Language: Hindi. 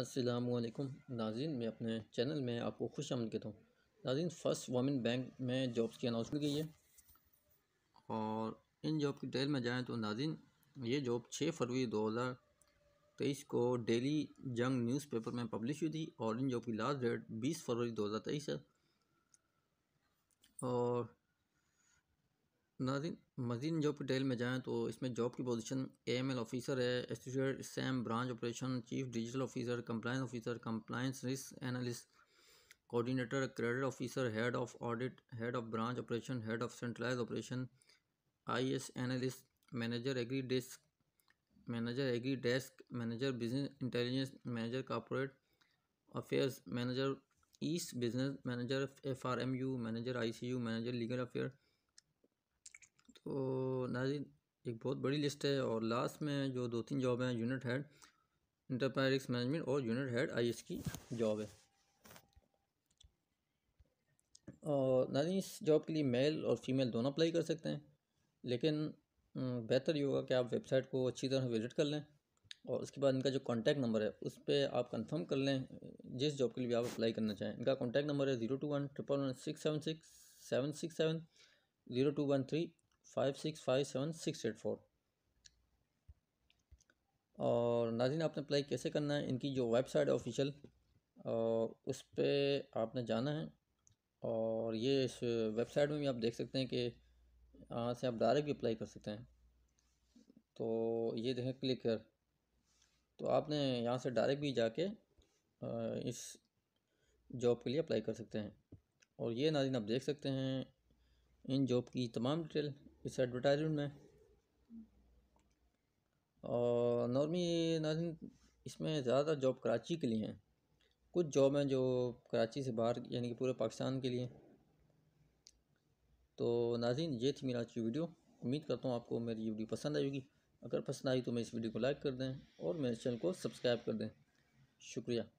असलकुम नाजिन मैं अपने चैनल में आपको खुश आमद कहता हूँ नाजिन फ़र्स्ट वामिन बैंक में जॉब्स की अनाउंसमेंट की है और इन जॉब की डिटेल में जाएँ तो नाजिन ये जॉब छः फरवरी दो हज़ार तेईस को डेली जंग न्यूज़पेपर में पब्लिश हुई थी और इन जॉब की लास्ट डेट बीस फरवरी दो हज़ार तेईस है और नाजिन मजीन जॉब डिटेल में जाएँ तो इसमें जॉब की पोजीशन एएमएल ऑफिसर है associate SAM branch operation chief digital officer compliance officer compliance risk analyst coordinator credit officer head of audit head of branch operation head of centralise operation I S analyst manager agri desk manager agri desk manager business intelligence manager corporate affairs manager east business manager F R M U manager I C U manager legal affair तो नाजिन एक बहुत बड़ी लिस्ट है और लास्ट में जो दो तीन जॉब हैं यूनिट हेड इंटरप्राइज मैनेजमेंट और यूनिट हेड आई की जॉब है और नाजिन इस जॉब के लिए मेल और फीमेल दोनों अप्लाई कर सकते हैं लेकिन बेहतर ये होगा कि आप वेबसाइट को अच्छी तरह विज़िट कर लें और उसके बाद इनका जो कॉन्टैक्ट नंबर है उस पर आप कंफर्म कर लें जिस जॉब के लिए आप अप्लाई करना चाहें इनका कॉन्टैक्ट नंबर है zero two one triple one six seven six seven six seven zero two one three five six five seven six eight four और नाजिन आपने अप्लाई कैसे करना है इनकी जो वेबसाइट है ऑफिशियल उस पर आपने जाना है और ये इस वेबसाइट में भी आप देख सकते हैं कि यहाँ से आप डायरेक्ट भी अप्लाई कर सकते हैं तो ये देखें क्लिक कर तो आपने यहाँ से डायरेक्ट भी जाके इस जॉब के लिए अप्लाई कर सकते हैं और ये नाजिन आप देख सकते हैं इन जॉब की तमाम डिटेल इस एडवर्टाइजमेंट में और नॉर्मी नाजिन इसमें ज़्यादातर जॉब कराची के लिए हैं कुछ जॉब हैं जो कराची से बाहर यानी कि पूरे पाकिस्तान के लिए तो नाजिन ये थी मेरा आज की वीडियो उम्मीद करता हूँ आपको मेरी ये वीडियो पसंद आएगी अगर पसंद आई तो मैं इस वीडियो को लाइक कर दें और मेरे चैनल को सब्सक्राइब कर दें शुक्रिया